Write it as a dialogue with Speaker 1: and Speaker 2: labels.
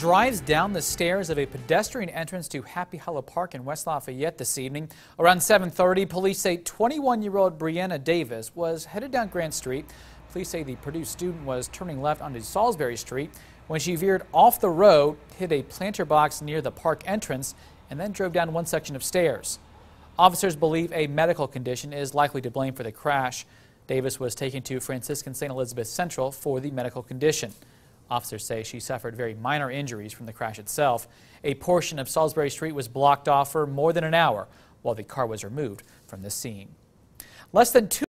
Speaker 1: drives down the stairs of a pedestrian entrance to Happy Hollow Park in West Lafayette this evening. Around 7.30, police say 21-year-old Brianna Davis was headed down Grant Street. Police say the Purdue student was turning left onto Salisbury Street when she veered off the road, hit a planter box near the park entrance, and then drove down one section of stairs. Officers believe a medical condition is likely to blame for the crash. Davis was taken to Franciscan St. Elizabeth Central for the medical condition. Officers say she suffered very minor injuries from the crash itself. A portion of Salisbury Street was blocked off for more than an hour while the car was removed from the scene. Less than two